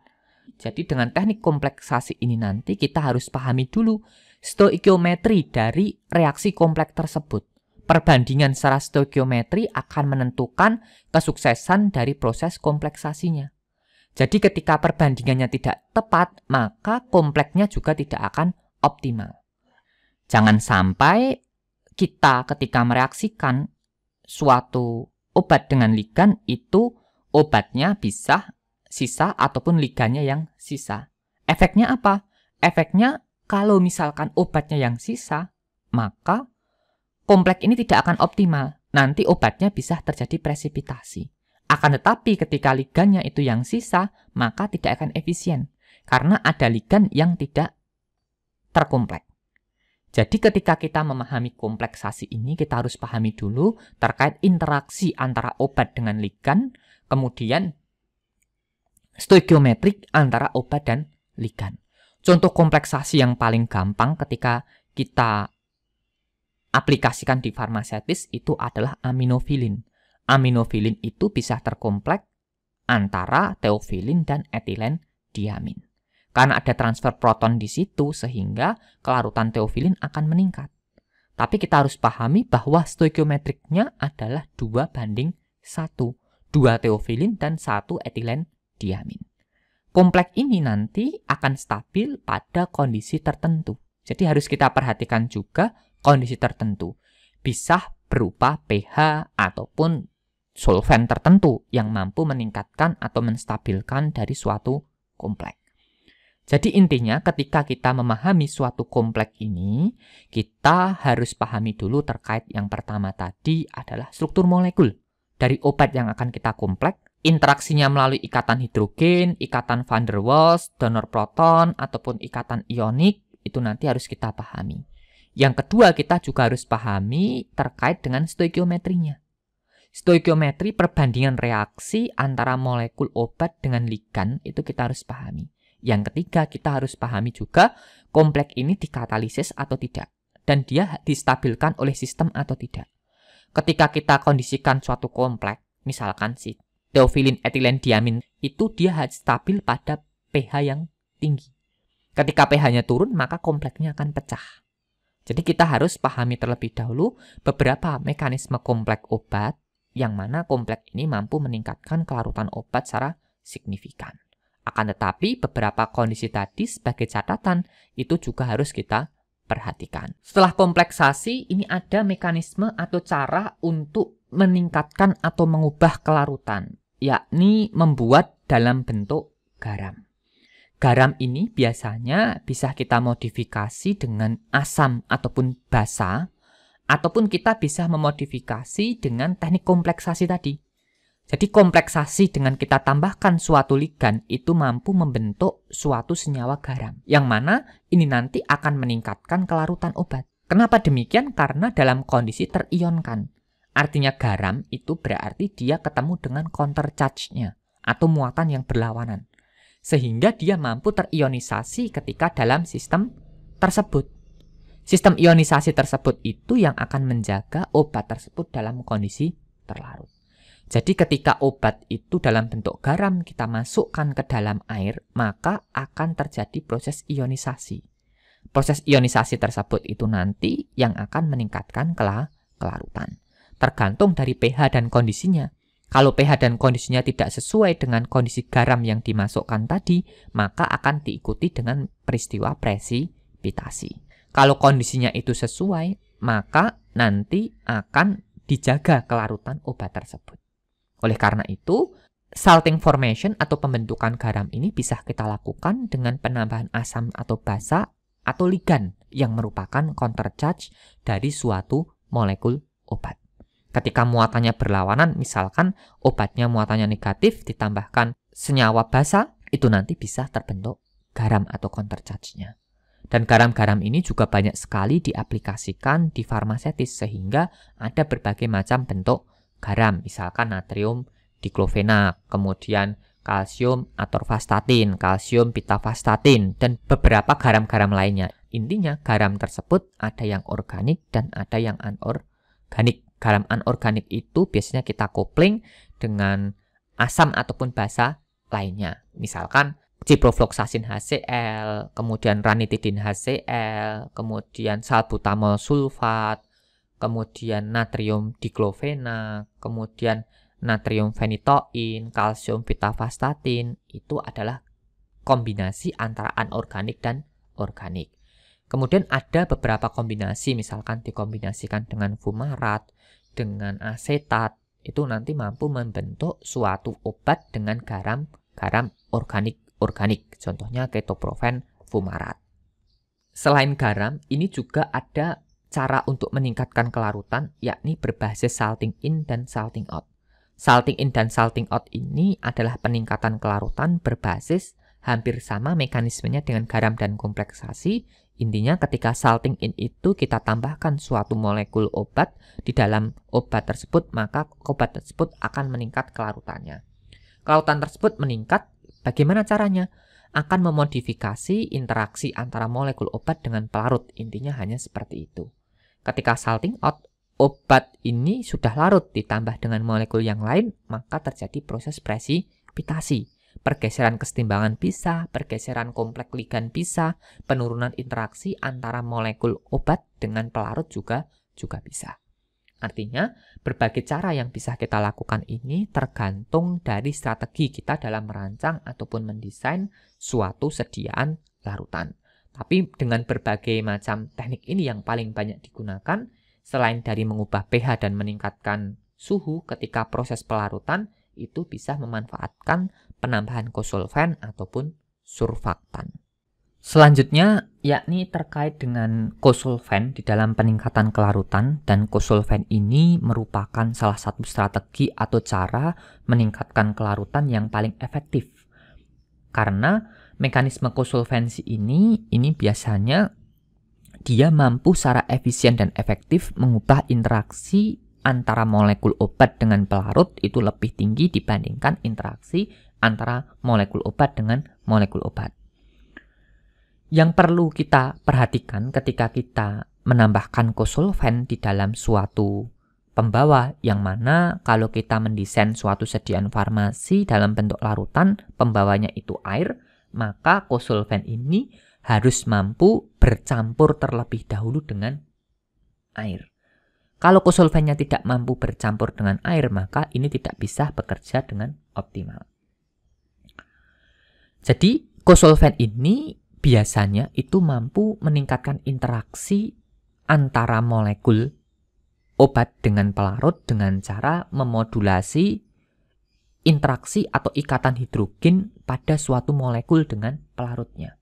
Jadi dengan teknik kompleksasi ini nanti kita harus pahami dulu stoikiometri dari reaksi kompleks tersebut. Perbandingan secara stoikiometri akan menentukan kesuksesan dari proses kompleksasinya. Jadi ketika perbandingannya tidak tepat, maka kompleksnya juga tidak akan optimal. Jangan sampai kita ketika mereaksikan suatu obat dengan ligan itu obatnya bisa sisa ataupun ligannya yang sisa. Efeknya apa? Efeknya kalau misalkan obatnya yang sisa, maka komplek ini tidak akan optimal. Nanti obatnya bisa terjadi presipitasi. Akan tetapi ketika ligannya itu yang sisa, maka tidak akan efisien. Karena ada ligan yang tidak terkompleks. Jadi ketika kita memahami kompleksasi ini, kita harus pahami dulu terkait interaksi antara obat dengan ligan, kemudian stoikiometrik antara obat dan ligan. Contoh kompleksasi yang paling gampang ketika kita aplikasikan di farmasetis itu adalah aminofilin. Aminofilin itu bisa terkomplek antara teofilin dan etilen diamin. Karena ada transfer proton di situ sehingga kelarutan teofilin akan meningkat. Tapi kita harus pahami bahwa stoikiometriknya adalah 2 banding 1. 2 teofilin dan 1 etilen diamin. Kompleks ini nanti akan stabil pada kondisi tertentu. Jadi harus kita perhatikan juga kondisi tertentu. Bisa berupa pH ataupun solvent tertentu yang mampu meningkatkan atau menstabilkan dari suatu kompleks. Jadi intinya ketika kita memahami suatu kompleks ini, kita harus pahami dulu terkait yang pertama tadi adalah struktur molekul. Dari obat yang akan kita kompleks, interaksinya melalui ikatan hidrogen, ikatan van der Waals, donor proton, ataupun ikatan ionik, itu nanti harus kita pahami. Yang kedua kita juga harus pahami terkait dengan stoikiometrinya. Stoikiometri perbandingan reaksi antara molekul obat dengan ligan itu kita harus pahami. Yang ketiga, kita harus pahami juga kompleks ini dikatalisis atau tidak. Dan dia distabilkan oleh sistem atau tidak. Ketika kita kondisikan suatu kompleks, misalkan si teofilin etilen diamin, itu dia stabil pada pH yang tinggi. Ketika pH-nya turun, maka kompleksnya akan pecah. Jadi kita harus pahami terlebih dahulu beberapa mekanisme kompleks obat yang mana kompleks ini mampu meningkatkan kelarutan obat secara signifikan. Akan tetapi beberapa kondisi tadi sebagai catatan itu juga harus kita perhatikan. Setelah kompleksasi, ini ada mekanisme atau cara untuk meningkatkan atau mengubah kelarutan, yakni membuat dalam bentuk garam. Garam ini biasanya bisa kita modifikasi dengan asam ataupun basa, ataupun kita bisa memodifikasi dengan teknik kompleksasi tadi. Jadi kompleksasi dengan kita tambahkan suatu ligan itu mampu membentuk suatu senyawa garam. Yang mana ini nanti akan meningkatkan kelarutan obat. Kenapa demikian? Karena dalam kondisi terionkan. Artinya garam itu berarti dia ketemu dengan counter charge-nya atau muatan yang berlawanan. Sehingga dia mampu terionisasi ketika dalam sistem tersebut. Sistem ionisasi tersebut itu yang akan menjaga obat tersebut dalam kondisi terlarut. Jadi ketika obat itu dalam bentuk garam kita masukkan ke dalam air, maka akan terjadi proses ionisasi. Proses ionisasi tersebut itu nanti yang akan meningkatkan kelarutan. Tergantung dari pH dan kondisinya. Kalau pH dan kondisinya tidak sesuai dengan kondisi garam yang dimasukkan tadi, maka akan diikuti dengan peristiwa presipitasi. Kalau kondisinya itu sesuai, maka nanti akan dijaga kelarutan obat tersebut. Oleh karena itu, salting formation atau pembentukan garam ini bisa kita lakukan dengan penambahan asam atau basa atau ligan yang merupakan counter charge dari suatu molekul obat. Ketika muatannya berlawanan, misalkan obatnya muatannya negatif ditambahkan senyawa basa, itu nanti bisa terbentuk garam atau counter charge nya Dan garam-garam ini juga banyak sekali diaplikasikan di farmasetis sehingga ada berbagai macam bentuk garam, misalkan natrium diklofenak, kemudian kalsium atorvastatin, kalsium pitavastatin, dan beberapa garam-garam lainnya. Intinya garam tersebut ada yang organik dan ada yang anorganik. Garam anorganik itu biasanya kita kopling dengan asam ataupun basa lainnya. Misalkan ciprofloxacin HCl, kemudian ranitidin HCl, kemudian salbutamol sulfat, kemudian natrium diklofenak, kemudian natrium fenitoin, kalsium pitavastatin itu adalah kombinasi antara anorganik dan organik. Kemudian ada beberapa kombinasi misalkan dikombinasikan dengan fumarat, dengan asetat itu nanti mampu membentuk suatu obat dengan garam garam organik organik contohnya ketoprofen fumarat. Selain garam, ini juga ada cara untuk meningkatkan kelarutan yakni berbasis salting in dan salting out. Salting in dan salting out ini adalah peningkatan kelarutan berbasis hampir sama mekanismenya dengan garam dan kompleksasi. Intinya ketika salting in itu kita tambahkan suatu molekul obat di dalam obat tersebut, maka obat tersebut akan meningkat kelarutannya. Kelarutan tersebut meningkat, bagaimana caranya? Akan memodifikasi interaksi antara molekul obat dengan pelarut. Intinya hanya seperti itu. Ketika salting out, obat ini sudah larut ditambah dengan molekul yang lain, maka terjadi proses presipitasi. Pergeseran kesetimbangan bisa, pergeseran kompleks ligan bisa, penurunan interaksi antara molekul obat dengan pelarut juga juga bisa. Artinya, berbagai cara yang bisa kita lakukan ini tergantung dari strategi kita dalam merancang ataupun mendesain suatu sediaan larutan. Tapi dengan berbagai macam teknik ini yang paling banyak digunakan, selain dari mengubah pH dan meningkatkan suhu ketika proses pelarutan, itu bisa memanfaatkan penambahan kosolven ataupun surfaktan. Selanjutnya, yakni terkait dengan kosolven di dalam peningkatan kelarutan dan kosolven ini merupakan salah satu strategi atau cara meningkatkan kelarutan yang paling efektif. Karena mekanisme kosolvensi ini, ini biasanya dia mampu secara efisien dan efektif mengubah interaksi antara molekul obat dengan pelarut itu lebih tinggi dibandingkan interaksi antara molekul obat dengan molekul obat. Yang perlu kita perhatikan ketika kita menambahkan kosolven di dalam suatu pembawa yang mana kalau kita mendesain suatu sediaan farmasi dalam bentuk larutan, pembawanya itu air, maka kosolven ini harus mampu bercampur terlebih dahulu dengan air. Kalau kosolvennya tidak mampu bercampur dengan air, maka ini tidak bisa bekerja dengan optimal. Jadi, kosolven ini biasanya itu mampu meningkatkan interaksi antara molekul obat dengan pelarut dengan cara memodulasi interaksi atau ikatan hidrogen pada suatu molekul dengan pelarutnya.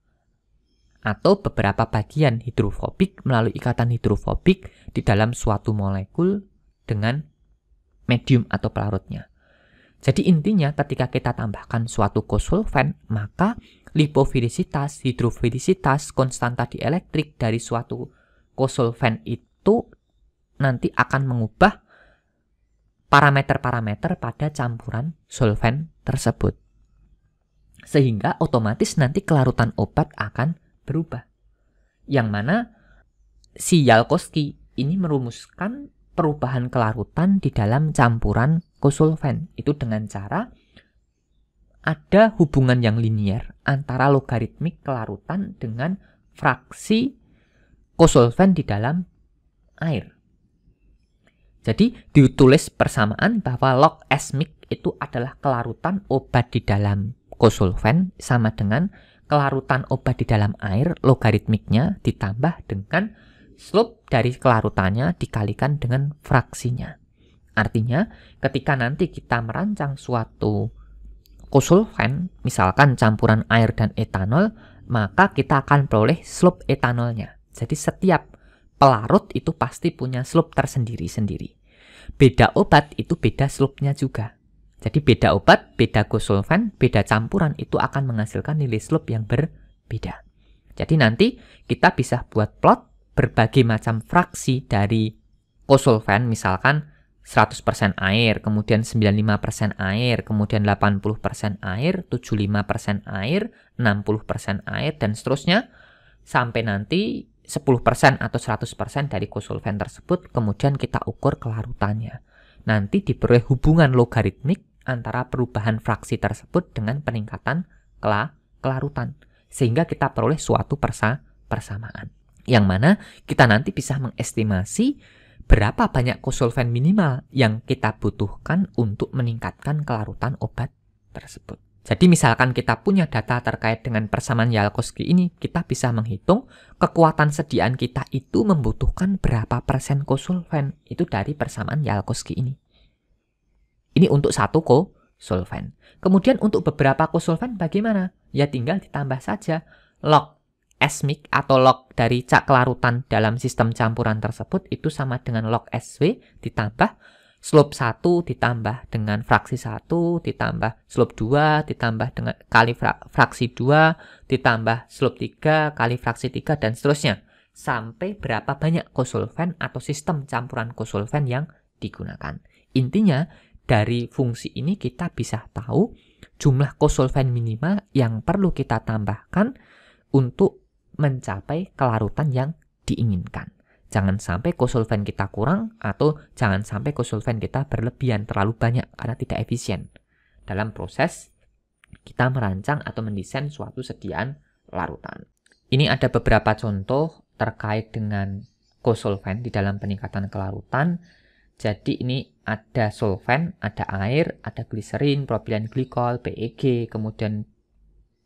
Atau beberapa bagian hidrofobik melalui ikatan hidrofobik di dalam suatu molekul dengan medium atau pelarutnya. Jadi intinya ketika kita tambahkan suatu kosulven, maka lipofilisitas, hidrofilisitas, konstanta dielektrik dari suatu kosulven itu nanti akan mengubah parameter-parameter pada campuran solven tersebut. Sehingga otomatis nanti kelarutan obat akan berubah. Yang mana si Yalkowski ini merumuskan perubahan kelarutan di dalam campuran kosolven itu dengan cara ada hubungan yang linier antara logaritmik kelarutan dengan fraksi kosolven di dalam air. Jadi ditulis persamaan bahwa log esmik itu adalah kelarutan obat di dalam kosulven sama dengan kelarutan obat di dalam air logaritmiknya ditambah dengan slope dari kelarutannya dikalikan dengan fraksinya. Artinya, ketika nanti kita merancang suatu kosulven, misalkan campuran air dan etanol, maka kita akan peroleh slope etanolnya. Jadi setiap pelarut itu pasti punya slope tersendiri-sendiri beda obat itu beda slope-nya juga. Jadi beda obat, beda gosolvan, beda campuran itu akan menghasilkan nilai slope yang berbeda. Jadi nanti kita bisa buat plot berbagai macam fraksi dari kosolvan misalkan 100% air, kemudian 95% air, kemudian 80% air, 75% air, 60% air, dan seterusnya. Sampai nanti 10% atau 100% dari kosolven tersebut, kemudian kita ukur kelarutannya. Nanti diperoleh hubungan logaritmik antara perubahan fraksi tersebut dengan peningkatan kela kelarutan. Sehingga kita peroleh suatu persa persamaan. Yang mana kita nanti bisa mengestimasi berapa banyak kosolven minimal yang kita butuhkan untuk meningkatkan kelarutan obat tersebut. Jadi misalkan kita punya data terkait dengan persamaan Yalkowski ini, kita bisa menghitung kekuatan sediaan kita itu membutuhkan berapa persen kosulven itu dari persamaan Yalkowski ini. Ini untuk satu kosulven. Kemudian untuk beberapa kosulven bagaimana? Ya tinggal ditambah saja log esmik atau log dari cak kelarutan dalam sistem campuran tersebut itu sama dengan log SW ditambah slope 1 ditambah dengan fraksi 1 ditambah slope 2 ditambah dengan kali fra fraksi 2 ditambah slope 3 kali fraksi 3 dan seterusnya sampai berapa banyak kosolven atau sistem campuran kosolven yang digunakan. Intinya dari fungsi ini kita bisa tahu jumlah kosolven minimal yang perlu kita tambahkan untuk mencapai kelarutan yang diinginkan. Jangan sampai kosolven kita kurang atau jangan sampai kosolven kita berlebihan terlalu banyak karena tidak efisien. Dalam proses kita merancang atau mendesain suatu sediaan larutan. Ini ada beberapa contoh terkait dengan kosolven di dalam peningkatan kelarutan. Jadi ini ada solven, ada air, ada gliserin, propilen glikol, PEG, kemudian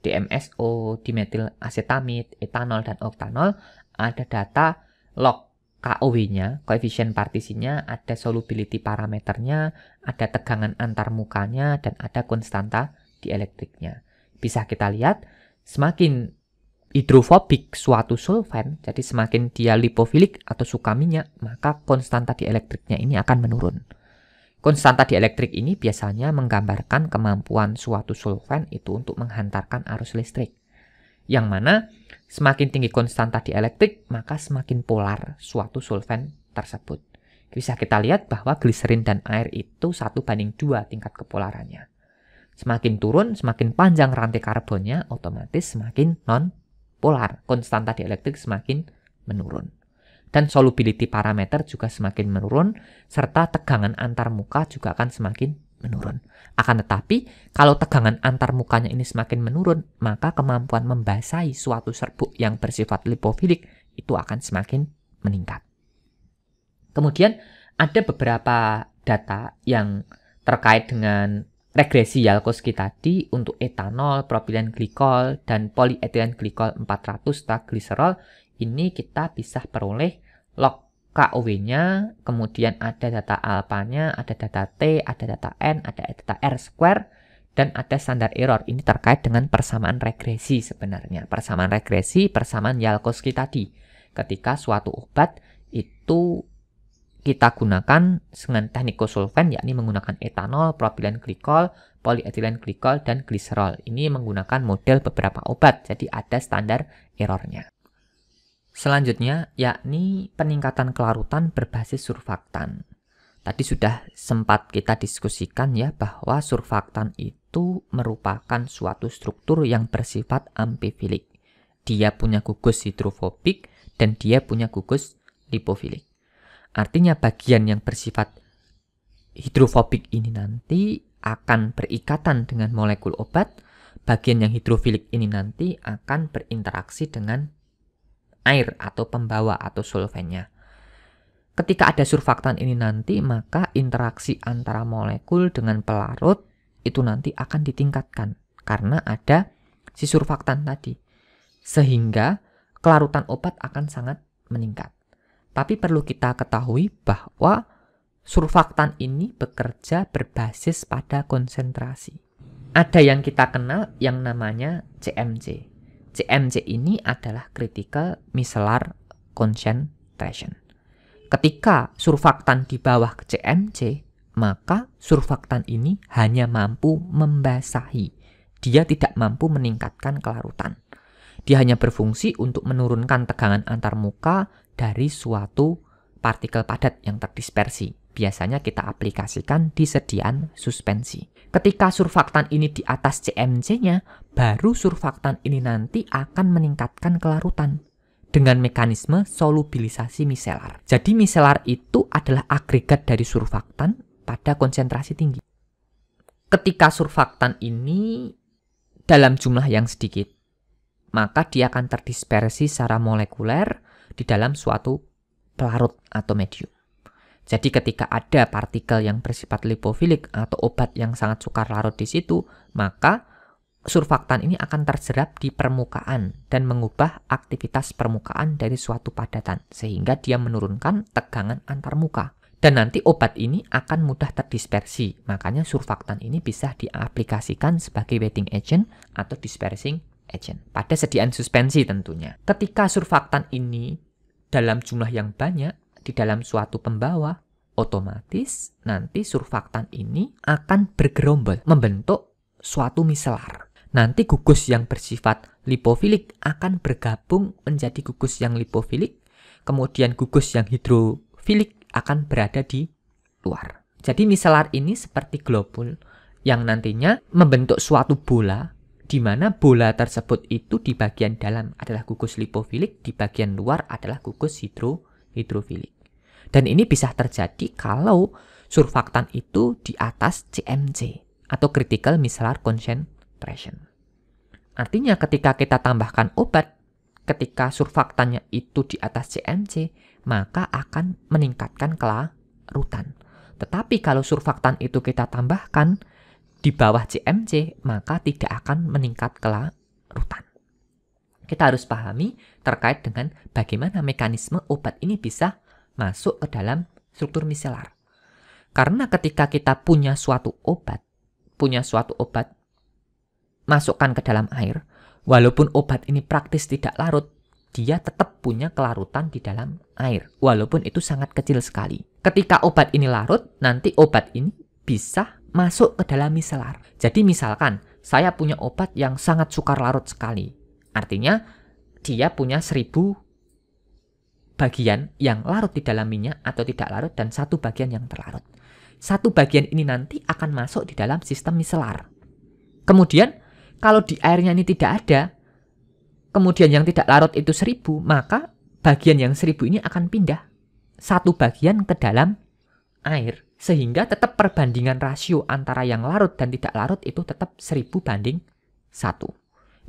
DMSO, dimetil asetamid, etanol, dan oktanol, ada data log KOW-nya, koefisien partisinya, ada solubility parameternya, ada tegangan antar mukanya, dan ada konstanta dielektriknya. Bisa kita lihat, semakin hidrofobik suatu solvent, jadi semakin dia lipofilik atau suka minyak, maka konstanta dielektriknya ini akan menurun. Konstanta dielektrik ini biasanya menggambarkan kemampuan suatu solvent itu untuk menghantarkan arus listrik. Yang mana semakin tinggi konstanta dielektrik, maka semakin polar suatu solvent tersebut. Bisa kita lihat bahwa gliserin dan air itu satu banding dua tingkat kepolarannya. Semakin turun, semakin panjang rantai karbonnya, otomatis semakin non-polar. Konstanta dielektrik semakin menurun. Dan solubility parameter juga semakin menurun, serta tegangan antar muka juga akan semakin menurun. Akan tetapi, kalau tegangan antar mukanya ini semakin menurun, maka kemampuan membasahi suatu serbuk yang bersifat lipofilik itu akan semakin meningkat. Kemudian, ada beberapa data yang terkait dengan regresi Yalkowski tadi untuk etanol, propilen glikol, dan polietilen glikol 400 glycerol ini kita bisa peroleh log KUW-nya, kemudian ada data alpanya, ada data T, ada data N, ada data R square, dan ada standar error. Ini terkait dengan persamaan regresi sebenarnya. Persamaan regresi, persamaan Yalkoski tadi. Ketika suatu obat itu kita gunakan dengan teknik kosulven yakni menggunakan etanol, propilen glikol, polietilen glikol, dan gliserol. Ini menggunakan model beberapa obat, jadi ada standar errornya. Selanjutnya, yakni peningkatan kelarutan berbasis surfaktan. Tadi sudah sempat kita diskusikan ya bahwa surfaktan itu merupakan suatu struktur yang bersifat amfifilik. Dia punya gugus hidrofobik dan dia punya gugus lipofilik. Artinya bagian yang bersifat hidrofobik ini nanti akan berikatan dengan molekul obat, bagian yang hidrofilik ini nanti akan berinteraksi dengan air atau pembawa atau solvennya. Ketika ada surfaktan ini nanti, maka interaksi antara molekul dengan pelarut itu nanti akan ditingkatkan karena ada si surfaktan tadi. Sehingga kelarutan obat akan sangat meningkat. Tapi perlu kita ketahui bahwa surfaktan ini bekerja berbasis pada konsentrasi. Ada yang kita kenal yang namanya CMC, CMC ini adalah critical micellar concentration. Ketika surfaktan di bawah CMC, maka surfaktan ini hanya mampu membasahi. Dia tidak mampu meningkatkan kelarutan. Dia hanya berfungsi untuk menurunkan tegangan antarmuka dari suatu partikel padat yang terdispersi. Biasanya kita aplikasikan di sediaan suspensi. Ketika surfaktan ini di atas CMC-nya, baru surfaktan ini nanti akan meningkatkan kelarutan dengan mekanisme solubilisasi miselar. Jadi miselar itu adalah agregat dari surfaktan pada konsentrasi tinggi. Ketika surfaktan ini dalam jumlah yang sedikit, maka dia akan terdispersi secara molekuler di dalam suatu pelarut atau medium. Jadi ketika ada partikel yang bersifat lipofilik atau obat yang sangat sukar larut di situ, maka surfaktan ini akan terserap di permukaan dan mengubah aktivitas permukaan dari suatu padatan sehingga dia menurunkan tegangan antarmuka dan nanti obat ini akan mudah terdispersi makanya surfaktan ini bisa diaplikasikan sebagai wetting agent atau dispersing agent pada sediaan suspensi tentunya ketika surfaktan ini dalam jumlah yang banyak di dalam suatu pembawa otomatis nanti surfaktan ini akan bergerombol membentuk suatu miselar Nanti gugus yang bersifat lipofilik akan bergabung menjadi gugus yang lipofilik, kemudian gugus yang hidrofilik akan berada di luar. Jadi miselar ini seperti globul yang nantinya membentuk suatu bola di mana bola tersebut itu di bagian dalam adalah gugus lipofilik, di bagian luar adalah gugus hidro hidrofilik. Dan ini bisa terjadi kalau surfaktan itu di atas CMC atau critical micellar concentration depression. Artinya ketika kita tambahkan obat, ketika surfaktannya itu di atas CMC, maka akan meningkatkan kelarutan. Tetapi kalau surfaktan itu kita tambahkan di bawah CMC, maka tidak akan meningkat kelarutan. Kita harus pahami terkait dengan bagaimana mekanisme obat ini bisa masuk ke dalam struktur miselar. Karena ketika kita punya suatu obat, punya suatu obat masukkan ke dalam air, walaupun obat ini praktis tidak larut, dia tetap punya kelarutan di dalam air, walaupun itu sangat kecil sekali. Ketika obat ini larut, nanti obat ini bisa masuk ke dalam miselar. Jadi misalkan, saya punya obat yang sangat sukar larut sekali. Artinya, dia punya seribu bagian yang larut di dalam minyak atau tidak larut dan satu bagian yang terlarut. Satu bagian ini nanti akan masuk di dalam sistem miselar. Kemudian kalau di airnya ini tidak ada, kemudian yang tidak larut itu seribu, maka bagian yang seribu ini akan pindah satu bagian ke dalam air. Sehingga tetap perbandingan rasio antara yang larut dan tidak larut itu tetap seribu banding satu.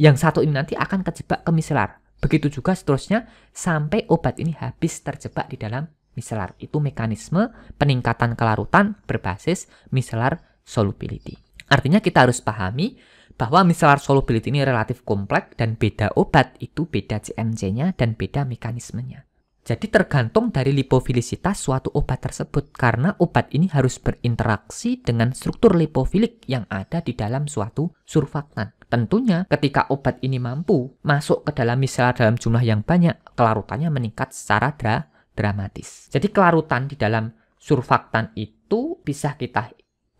Yang satu ini nanti akan kejebak ke miselar. Begitu juga seterusnya sampai obat ini habis terjebak di dalam miselar. Itu mekanisme peningkatan kelarutan berbasis miselar solubility. Artinya kita harus pahami bahwa micellar solubility ini relatif kompleks dan beda obat itu beda CMC-nya dan beda mekanismenya. Jadi tergantung dari lipofilisitas suatu obat tersebut karena obat ini harus berinteraksi dengan struktur lipofilik yang ada di dalam suatu surfaktan. Tentunya ketika obat ini mampu masuk ke dalam micellar dalam jumlah yang banyak, kelarutannya meningkat secara dra dramatis. Jadi kelarutan di dalam surfaktan itu bisa kita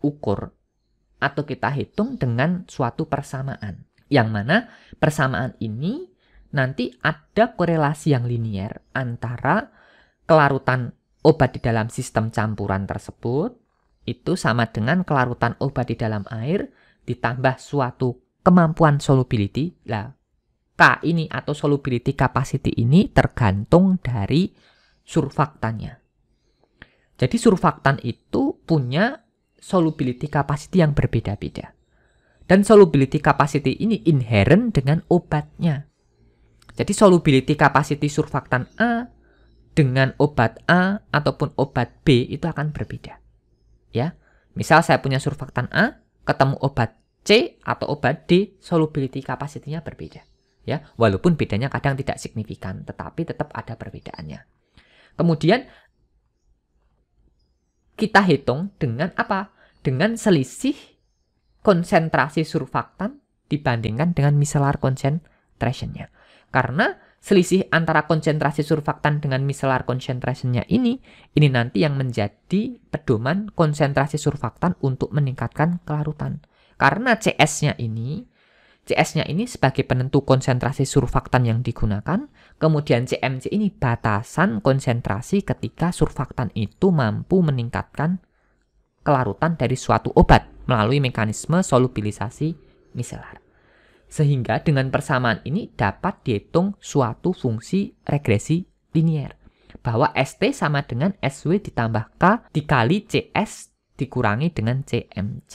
ukur atau kita hitung dengan suatu persamaan. Yang mana persamaan ini nanti ada korelasi yang linier antara kelarutan obat di dalam sistem campuran tersebut itu sama dengan kelarutan obat di dalam air ditambah suatu kemampuan solubility. Lah, K ini atau solubility capacity ini tergantung dari surfaktannya. Jadi surfaktan itu punya solubility capacity yang berbeda-beda. Dan solubility capacity ini inherent dengan obatnya. Jadi solubility capacity surfaktan A dengan obat A ataupun obat B itu akan berbeda. Ya. Misal saya punya surfaktan A, ketemu obat C atau obat D, solubility capacity-nya berbeda. Ya, walaupun bedanya kadang tidak signifikan, tetapi tetap ada perbedaannya. Kemudian kita hitung dengan apa? dengan selisih konsentrasi surfaktan dibandingkan dengan micellar concentrationnya. Karena selisih antara konsentrasi surfaktan dengan micellar concentrationnya ini, ini nanti yang menjadi pedoman konsentrasi surfaktan untuk meningkatkan kelarutan. Karena CS-nya ini, CS-nya ini sebagai penentu konsentrasi surfaktan yang digunakan, kemudian CMC ini batasan konsentrasi ketika surfaktan itu mampu meningkatkan kelarutan dari suatu obat melalui mekanisme solubilisasi miselar. Sehingga dengan persamaan ini dapat dihitung suatu fungsi regresi linier. Bahwa ST sama dengan SW ditambah K dikali CS dikurangi dengan CMC.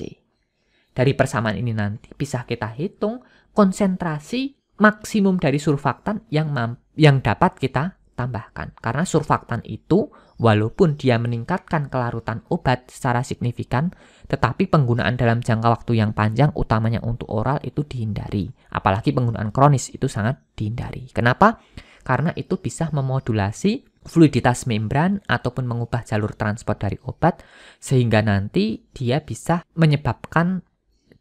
Dari persamaan ini nanti bisa kita hitung konsentrasi maksimum dari surfaktan yang yang dapat kita tambahkan. Karena surfaktan itu Walaupun dia meningkatkan kelarutan obat secara signifikan, tetapi penggunaan dalam jangka waktu yang panjang utamanya untuk oral itu dihindari. Apalagi penggunaan kronis itu sangat dihindari. Kenapa? Karena itu bisa memodulasi fluiditas membran ataupun mengubah jalur transport dari obat sehingga nanti dia bisa menyebabkan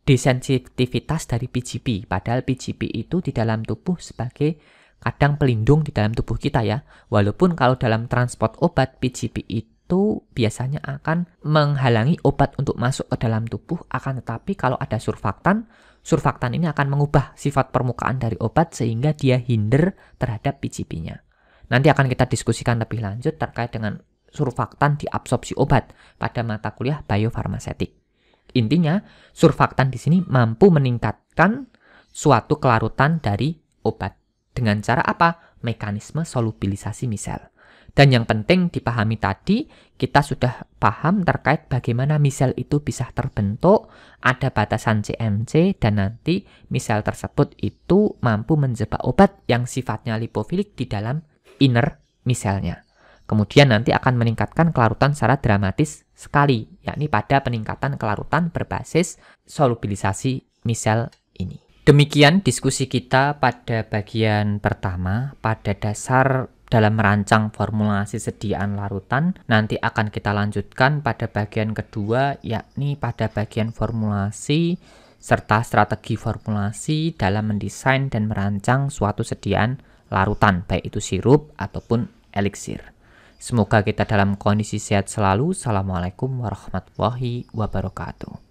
desensitivitas dari PGP. Padahal PGP itu di dalam tubuh sebagai kadang pelindung di dalam tubuh kita ya. Walaupun kalau dalam transport obat PGP itu biasanya akan menghalangi obat untuk masuk ke dalam tubuh, akan tetapi kalau ada surfaktan, surfaktan ini akan mengubah sifat permukaan dari obat sehingga dia hinder terhadap PGP-nya. Nanti akan kita diskusikan lebih lanjut terkait dengan surfaktan diabsorpsi obat pada mata kuliah biofarmasetik. Intinya, surfaktan di sini mampu meningkatkan suatu kelarutan dari obat. Dengan cara apa? Mekanisme solubilisasi misel. Dan yang penting dipahami tadi, kita sudah paham terkait bagaimana misel itu bisa terbentuk, ada batasan CMC, dan nanti misel tersebut itu mampu menjebak obat yang sifatnya lipofilik di dalam inner miselnya. Kemudian nanti akan meningkatkan kelarutan secara dramatis sekali, yakni pada peningkatan kelarutan berbasis solubilisasi misel Demikian diskusi kita pada bagian pertama pada dasar dalam merancang formulasi sediaan larutan nanti akan kita lanjutkan pada bagian kedua yakni pada bagian formulasi serta strategi formulasi dalam mendesain dan merancang suatu sediaan larutan baik itu sirup ataupun eliksir. Semoga kita dalam kondisi sehat selalu. Assalamualaikum warahmatullahi wabarakatuh.